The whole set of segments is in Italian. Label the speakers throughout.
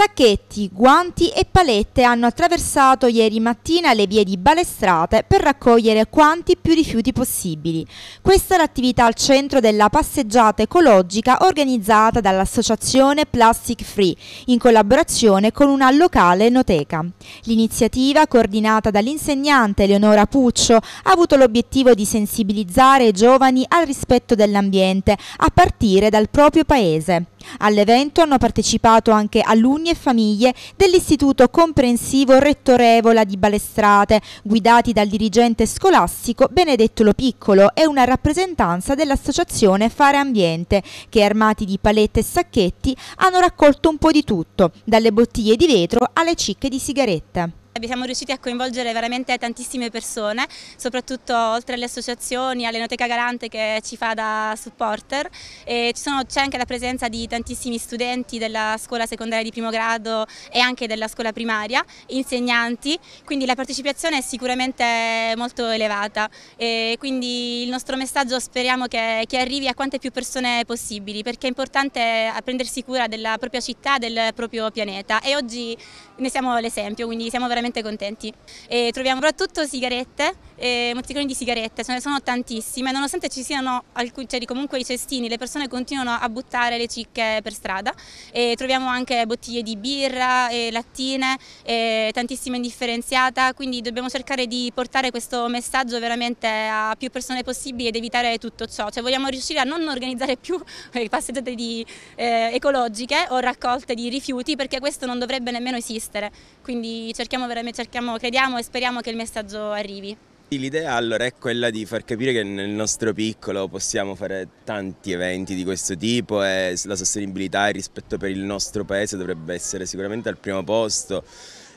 Speaker 1: Sacchetti, guanti e palette hanno attraversato ieri mattina le vie di Balestrate per raccogliere quanti più rifiuti possibili. Questa è l'attività al centro della passeggiata ecologica organizzata dall'associazione Plastic Free in collaborazione con una locale enoteca. L'iniziativa, coordinata dall'insegnante Leonora Puccio, ha avuto l'obiettivo di sensibilizzare i giovani al rispetto dell'ambiente a partire dal proprio paese. All'evento hanno partecipato anche alunni e famiglie dell'Istituto Comprensivo Rettorevola di Balestrate, guidati dal dirigente scolastico Benedetto Lo Piccolo e una rappresentanza dell'associazione Fare Ambiente, che armati di palette e sacchetti hanno raccolto un po' di tutto, dalle bottiglie di vetro alle cicche di sigarette.
Speaker 2: Siamo riusciti a coinvolgere veramente tantissime persone, soprattutto oltre alle associazioni, all'Enoteca Garante che ci fa da supporter. c'è anche la presenza di tantissimi studenti della scuola secondaria di primo grado e anche della scuola primaria, insegnanti, quindi la partecipazione è sicuramente molto elevata. E quindi il nostro messaggio speriamo che, che arrivi a quante più persone possibili, perché è importante eh, prendersi cura della propria città, del proprio pianeta e oggi ne siamo l'esempio, quindi siamo veramente veramente contenti. E troviamo soprattutto sigarette eh, mozziconi di sigarette, ce ne sono tantissime, nonostante ci siano alcuni, cioè, comunque i cestini, le persone continuano a buttare le cicche per strada e troviamo anche bottiglie di birra, e lattine, e tantissime indifferenziata, quindi dobbiamo cercare di portare questo messaggio veramente a più persone possibili ed evitare tutto ciò, cioè vogliamo riuscire a non organizzare più passeggiate di, eh, ecologiche o raccolte di rifiuti perché questo non dovrebbe nemmeno esistere, quindi cerchiamo, cerchiamo crediamo e speriamo che il messaggio arrivi.
Speaker 3: L'idea allora è quella di far capire che nel nostro piccolo possiamo fare tanti eventi di questo tipo e la sostenibilità e il rispetto per il nostro paese dovrebbe essere sicuramente al primo posto.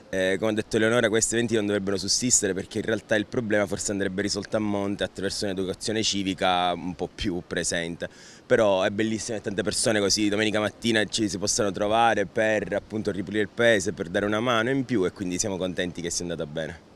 Speaker 3: Eh, come ha detto Leonora, questi eventi non dovrebbero sussistere perché in realtà il problema forse andrebbe risolto a monte attraverso un'educazione civica un po' più presente. Però è bellissimo che tante persone così domenica mattina ci si possano trovare per appunto ripulire il paese, per dare una mano in più e quindi siamo contenti che sia andata bene.